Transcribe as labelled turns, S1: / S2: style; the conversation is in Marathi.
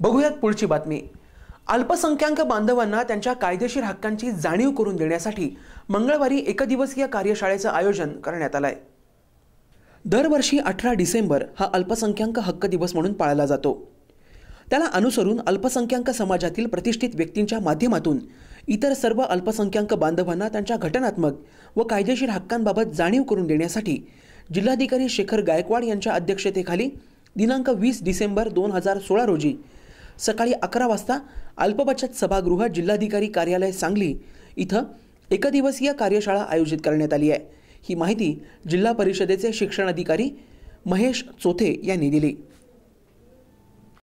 S1: बघूयात पुढची बातमी अल्पसंख्याक बांधवांना त्यांच्या कायदेशीर हक्कांची जाणीव करून देण्यासाठी मंगळवारी एकदिवसीय कार्यशाळेचं आयोजन करण्यात आलं आहे दरवर्षी अठरा डिसेंबर हा अल्पसंख्याक हक्क दिवस म्हणून पाळला जातो त्याला अनुसरून अल्पसंख्याक समाजातील प्रतिष्ठित व्यक्तींच्या माध्यमातून इतर सर्व अल्पसंख्याक बांधवांना त्यांच्या घटनात्मक व कायदेशीर हक्कांबाबत जाणीव करून देण्यासाठी जिल्हाधिकारी शेखर गायकवाड यांच्या अध्यक्षतेखाली दिनांक वीस डिसेंबर दोन हजार सोळा रोजी सकाळी अकरा वाजता अल्पबचत सभागृह जिल्हाधिकारी कार्यालय सांगली इथं एकदिवसीय कार्यशाळा आयोजित करण्यात आली आहे ही माहिती जिल्हा परिषदेचे शिक्षण अधिकारी महेश चोथे यांनी दिली